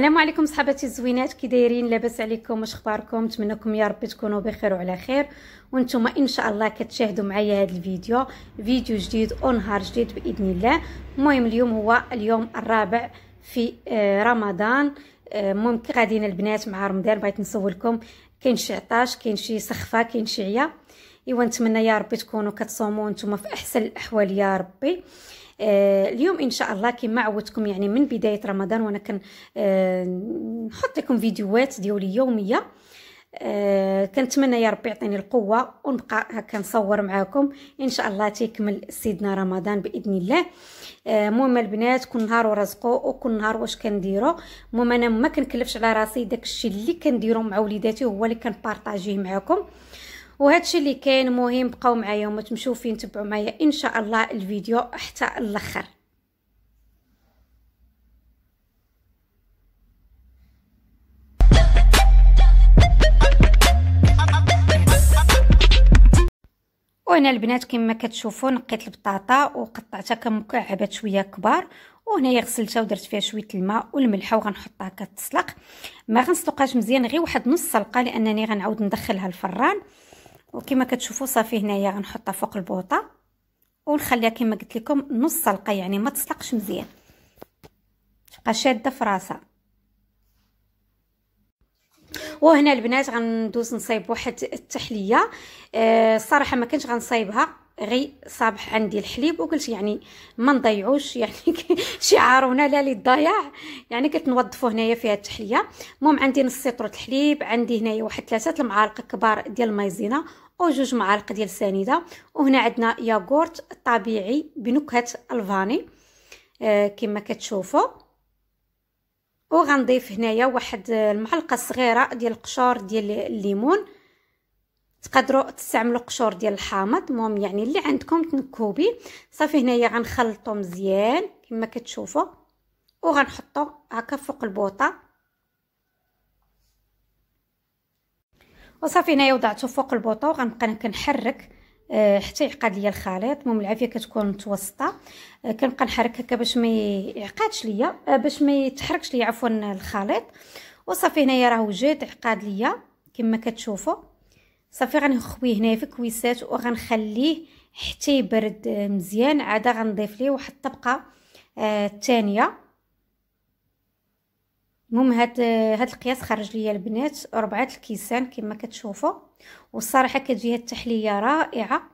السلام عليكم صحاباتي الزوينات كي دايرين لاباس عليكم واش اخباركم نتمنىكم يا ربي تكونوا بخير وعلى خير وانتم ان شاء الله كتشاهدوا معايا هذا الفيديو فيديو جديد ونهار جديد باذن الله المهم اليوم هو اليوم الرابع في آه، رمضان آه، ممكن غاديين البنات مع رمضان بغيت نسولكم كاين شي عطاش كاين شي سخفه كاين شي عيا ايوا نتمنى يا ربي تكونوا كتصوموا نتوما في احسن الاحوال يا ربي آه آه، اليوم ان شاء الله كما عودتكم يعني من بدايه رمضان وانا كنحط آه، لكم فيديوهات ديالي يوميه آه، كنتمنى يا ربي يعطيني القوه ونبقى هكا نصور معاكم ان شاء الله تيكمل سيدنا رمضان باذن الله المهم البنات كل نهار ورزقو وكل نهار واش كنديرو المهم انا ما كنكلفش على راسي داكشي اللي كنديرو مع وليداتي هو اللي كنبارطاجيه معاكم الشيء اللي كاين مهم بقاو معايا وما تمشوا فين تبعوا معايا ان شاء الله الفيديو حتى الاخر وهنا البنات كما كتشوفوا نقيت البطاطا وقطعتها كمكعبات شويه كبار وهنايا غسلتها ودرت فيها شويه الماء والملحه وغنحطها كتسلق ما غنسلقهاش مزيان غير واحد نص سلقه لانني غنعاود ندخلها الفران وكما كتشوفوا صافي هنايا غنحطها فوق البوطه ونخليها كما قلت لكم نص سلقه يعني ما تسلقش مزيان تبقى شاده في راسها وهنا البنات غندوز نصايب واحد التحليه الصراحه آه، ما كنتش غنصايبها غي صابح عندي الحليب وقلت يعني ما نضيعوش يعني شعارنا لا للضياع يعني كتنوضفو هنايا فيها التحليه المهم عندي نص سيطره الحليب عندي هنايا واحد ثلاثه المعالق كبار ديال المايزينا او جوج معالق ديال السنيده وهنا عندنا ياغورت طبيعي بنكهه الفاني آه كما كتشوفوا وغنضيف هنايا واحد المعلقه صغيره ديال القشور ديال الليمون تقدروا تستعملوا قشور ديال الحامض المهم يعني اللي عندكم تنكوبي صافي هنايا غنخلطو مزيان كما كتشوفوا وغنحطو هكا فوق البوطه وصافي هنايا وضعته فوق البوطه وغنبقى كنحرك آه، حتى يعقد ليا الخليط المهم العافيه كتكون متوسطه آه، كنبقى نحرك هكا باش ما يعقدش ليا آه، باش ما يتحركش ليا عفوا الخليط وصافي هنايا راه وجد عقاد ليا كما كتشوفوا صافي غنخويه هنايا في كويسات وغنخليه حتى يبرد مزيان عاد غنضيف ليه واحد الطبقه الثانيه آه المهم هاد هاد القياس خرج ليا البنات ربعة الكيسان كما كتشوفوا والصراحه كتجي هاد التحليه رائعه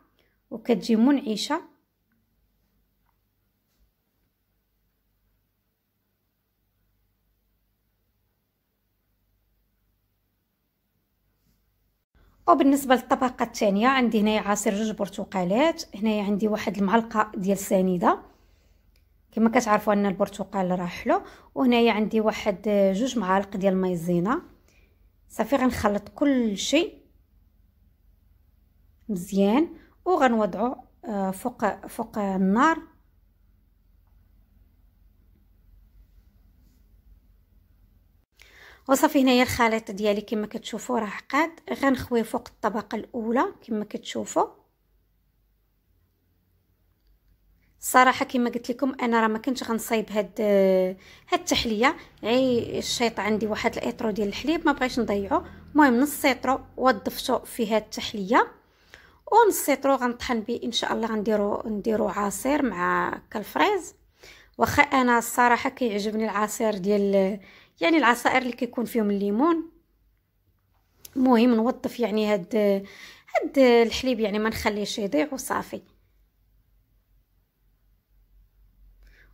وكتجي منعشه وبالنسبه للطبقه الثانيه عندي هنايا عصير جوج برتقالات هنايا عندي واحد المعلقه ديال السنيده كما كتعرفوا ان البرتقال راه حلو وهنايا عندي واحد آه، جوج معالق ديال المايزينا صافي غنخلط كل شيء مزيان وغنوضعو آه، فوق فوق النار وصافي هنايا الخليط ديالي كما كتشوفوا راه قاد غنخويه فوق الطبقه الاولى كما كتشوفوا صراحه كما قلت لكم انا راه ما كنتش غنصايب هاد هاد التحليه عي الشيط عندي واحد الاطرو ديال الحليب ما بغيتش نضيعو المهم نص اطرو وضفتو في هاد التحليه ونص اطرو غنطحن به ان شاء الله غنديرو نديرو عصير مع كالفريز واخا انا الصراحه كيعجبني العصير ديال يعني العصائر اللي كيكون فيهم الليمون مهم نوظف يعني هاد هاد الحليب يعني ما نخليهش يضيع وصافي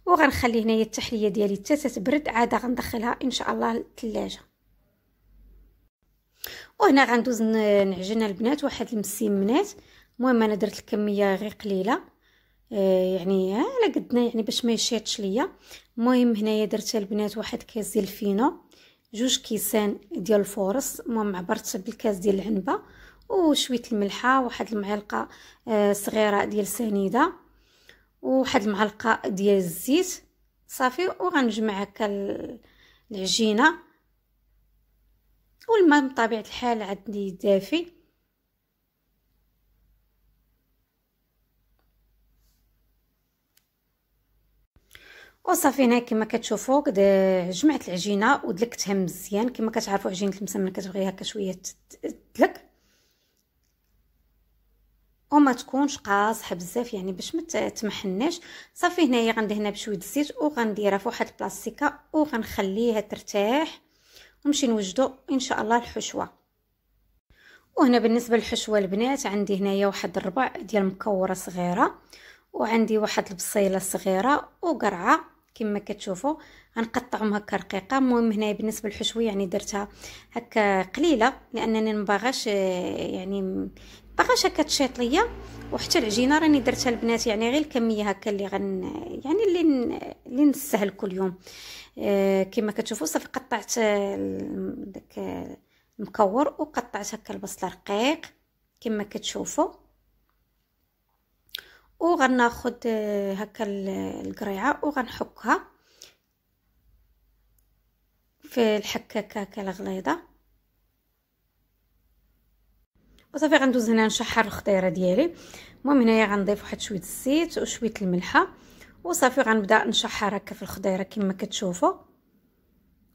وغنخلي هنايا التحليه ديالي حتى تتبرد عاد غندخلها ان شاء الله للثلاجه وهنا غندوز نعجن البنات واحد المسيمنات المهم انا درت الكميه غير قليله آه، يعني آه، على قدنا يعني باش ما يشيطش ليا المهم هنايا درت البنات واحد كاس ديال الفينو جوج كيسان ديال الفورص المهم عبرت بالكاس ديال العنبه وشويه الملحه واحد المعلقه آه، صغيره ديال سنيده وواحد المعلقه ديال الزيت صافي وغنجمع هكا العجينه والماء بطبيعه الحال عندي دافي وصافي هنا كما كتشوفوا قد جمعت العجينه ودلكتها مزيان كما كتعرفوا عجينه المسمن كتبغي هكا شويه تدلك وما تكونش قاصحه بزاف يعني باش ما تمحناش صافي هنايا غندهنها بشويه الزيت وغنديرها في واحد البلاستيكه وغنخليها ترتاح ونمشي نوجدو ان شاء الله الحشوه وهنا بالنسبه للحشوه البنات عندي هنايا واحد الربع ديال مكوره صغيره وعندي واحد البصيله صغيره وقرعه كما كتشوفوا غنقطعهم هكا رقيقه المهم هنايا بالنسبه للحشوه يعني درتها هكا قليله لانني مباغاش آه، يعني باغاش هكا تشيط ليا وحتى العجينه راني درتها البنات يعني غير الكميه هكا اللي غن يعني اللي ن... اللي نسهل كل يوم آه كما كتشوفوا صافي قطعت آه، داك آه، المكور وقطعت هكا البصل رقيق كما كتشوفوا وغناخد آه، هكا القريعه وغنحكها في الحكاكه هكا الغليظه وصافي غندوز هنا نشحر الخضيره ديالي المهم هنايا غنضيف واحد شويه الزيت وشويه الملحه وصافي غنبدا نشحر هكا في الخضيره كما كتشوفوا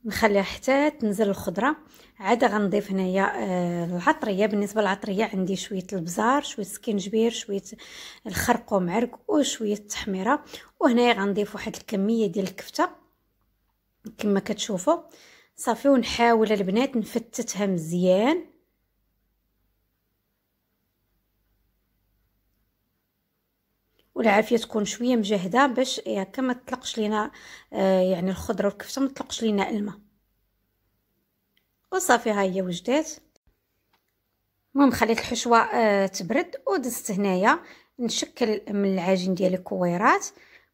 نخليها حتى تنزل الخضره عاد غنضيف هنايا آه، العطريه بالنسبه للعطريه عندي شويه البزار شويه سكنجبير شويه الخرقوم عرق وشويه التحميره وهنايا غنضيف واحد الكميه ديال الكفته كما كتشوفوا صافي ونحاول البنات نفتتها مزيان والعافيه تكون شويه مجهده باش يعني هكا ما تطلقش لينا آه، يعني الخضره والكفته ما تطلقش لينا الماء وصافي ها هي وجدات المهم خليت الحشوه آه، تبرد ودزت هنايا نشكل من العجين ديال الكويرات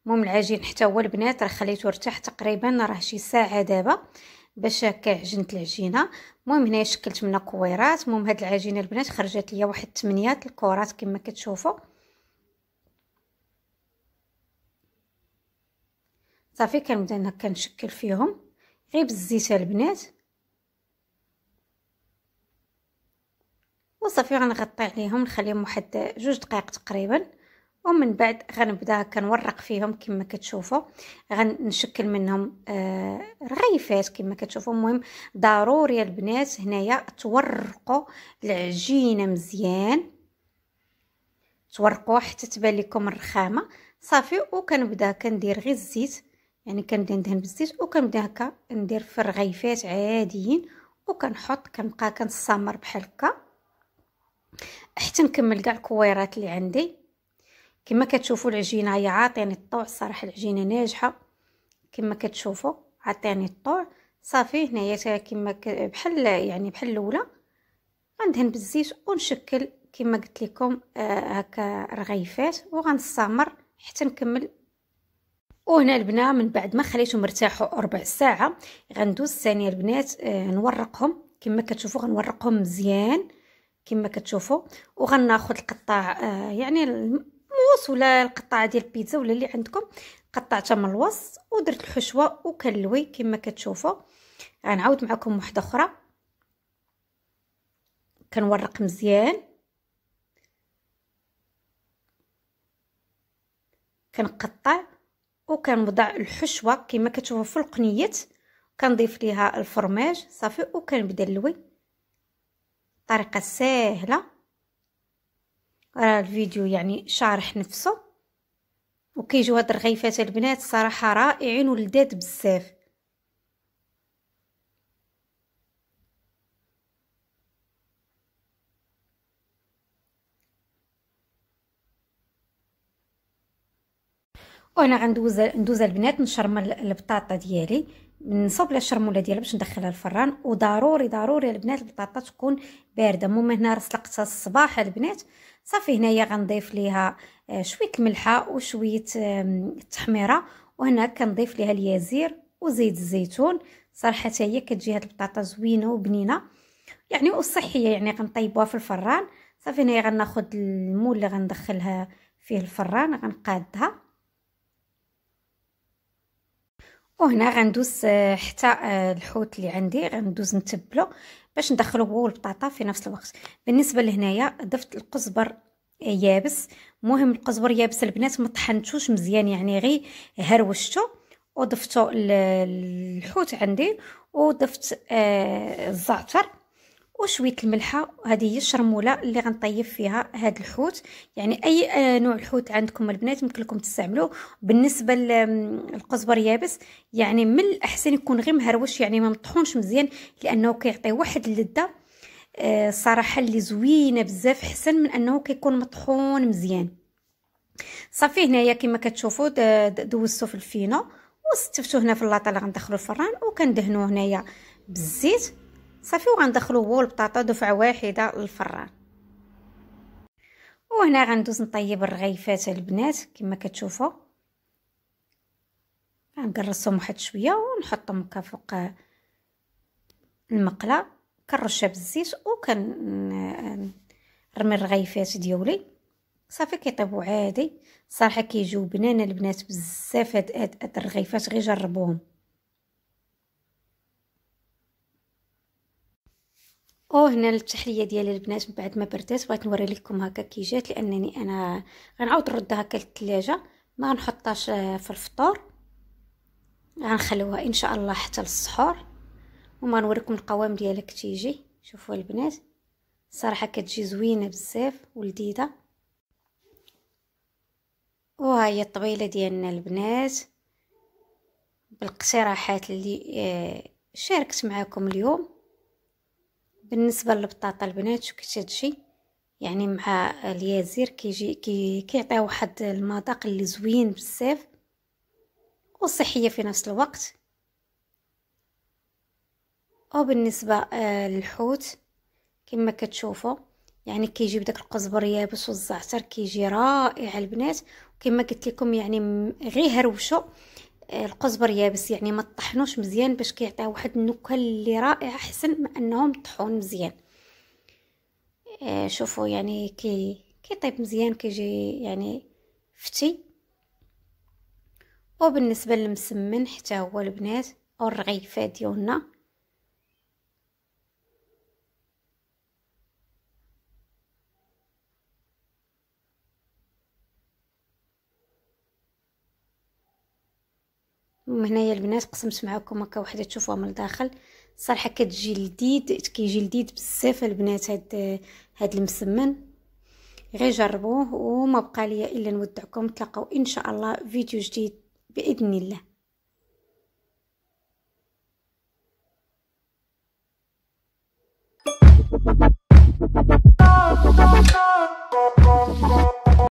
المهم العجين حتى هو البنات راه خليته يرتاح تقريبا راه شي ساعه دابا باش هكا عجنت العجينه المهم هنايا شكلت منها كويرات المهم هاد العجينه البنات خرجت ليا واحد 8 الكرات كما كتشوفوا صافي كنبدا انا كنشكل فيهم غير بالزيت البنات وصافي غنغطي عليهم نخليهم واحد جوج دقائق تقريبا ومن بعد غنبدا كنورق فيهم كما كتشوفوا غنشكل منهم آه رغيفات كما كتشوفوا المهم ضروري البنات هنايا تورقوا العجينه مزيان تورقوا حتى تبان لكم الرخامه صافي وكنبدا كندير غير الزيت يعني كنبدا ندهن بالزيت وكنبدا هكا ندير في الرغيفات عاديين وكنحط كنبقى كنستمر بحال هكا حتى نكمل كاع الكويرات اللي عندي كما كتشوفوا العجينه هي عاطيني الطوع صراحه العجينه ناجحه كما كتشوفوا عاطيني الطوع صافي هنايا كما بحال يعني بحال الاولى غندهن بالزيت ونشكل كما قلت لكم آه، هكا رغيفات وغنستمر حتى نكمل وهنا البنا من بعد ما خليتهم يرتاحوا ربع ساعة غندوز ثانية البنات آه نورقهم كما كتشوفوا غنورقهم مزيان كما كتشوفوا وغناخذ القطاع آه يعني الموس ولا القطاع ديال البيتزا ولا اللي عندكم قطعتها من الوسط ودرت الحشوه وكنلوي كما كتشوفوا غنعاود معكم واحده اخرى كنورق مزيان كنقطع وكنوضع الحشوه كما كتشوفوا في القنيات كنضيف ليها الفرماج صافي وكنبدا نلوي طريقه سهله راه الفيديو يعني شارح نفسه وكيجيو هاد الرغيفات البنات صراحه رائعين ولذات بزاف وهنا غندوز ندوز البنات نشرمل البطاطا ديالي نصب لها الشرموله ديالها باش ندخلها الفران وضروري ضروري البنات البطاطا تكون بارده المهم هنا سلقتها الصباح البنات صافي هنايا غنضيف ليها آه، شويه الملحه وشويه التحميره وهنا كنضيف ليها اليازير وزيت الزيتون صراحه هي كتجي هاد البطاطا زوينه وبنينه يعني وصحيه يعني غنطيبوها في الفران صافي هنايا غناخذ المول اللي غندخلها فيه الفران غنقادها وهنا غندوز آه، حتى آه، الحوت اللي عندي غندوز نتبلو باش ندخلو هو البطاطا في نفس الوقت بالنسبه لهنايا ضفت القزبر آه، يابس مهم القزبر يابس البنات ما طحنتوش مزيان يعني غير هروشتو وضفتو الحوت عندي وضفت الزعتر وشويه الملحه هذه هي الشرموله اللي غنطيب فيها هذا الحوت يعني اي آه، نوع الحوت عندكم البنات يمكن لكم تستعملوه بالنسبه للقزبر يابس يعني من الاحسن يكون غير مهروش يعني ما مطحونش مزيان لانه كيعطي واحد اللذه آه، صراحه اللي زوينه بزاف حسن من انه كيكون مطحون مزيان صافي هنايا كما كتشوفوا دوزتو في الفينه وستفتو هنا في اللاطه اللي غندخلو الفران وكندهنوه هنايا بالزيت صافي وغندخلو هو البطاطا دفعه واحده للفران وهنا غندوز نطيب الرغيفات البنات كما كتشوفوا غنقرصهم واحد شويه ونحطهم هكا فوق المقله كنرشها بالزيت وكنرمي الرغيفات ديولي صافي كيطيبوا عادي صراحه كيجيو بنان البنات بزاف هاد الرغيفات غير جربوهم وهنا التحليه ديال البنات من بعد ما بردات بغيت نوري لكم هكا كي جات لانني انا غنعاود نردها هكا للثلاجه ما غنحطهاش في الفطور غنخليوها ان شاء الله حتى للسحور وما نوريكم القوام ديالها كتيجي شوفوا البنات صراحه كتجي زوينه بزاف ولذيذه وها هي الطبيله ديالنا البنات بالاقتراحات اللي آه، شاركت معكم اليوم بالنسبه للبطاطا البنات شو كتجي يعني مع اليازير كيجي كي كيعطيها واحد المذاق اللي زوين بزاف وصحيه في نفس الوقت وبالنسبه آه، للحوت كما كتشوفوا يعني كيجي بداك القزبر يابس والزعتر كيجي رائع البنات وكما قلت لكم يعني غير هروشه القزبر يابس يعني ما تطحنوش مزيان باش كيعطيه واحد النكهه اللي رائعه احسن من انهم طحون مزيان آه شوفوا يعني كي كيطيب مزيان كيجي يعني فتي وبالنسبه للمسمن حتى هو البنات والرغيفه ديالنا هنايا البنات قسمت معكم هكا وحده تشوفوها من الداخل صراحه كتجي لذيذ كيجي لذيذ بزاف البنات هاد هاد المسمن غير جربوه وما بقى ليا الا نودعكم تلقاو ان شاء الله فيديو جديد باذن الله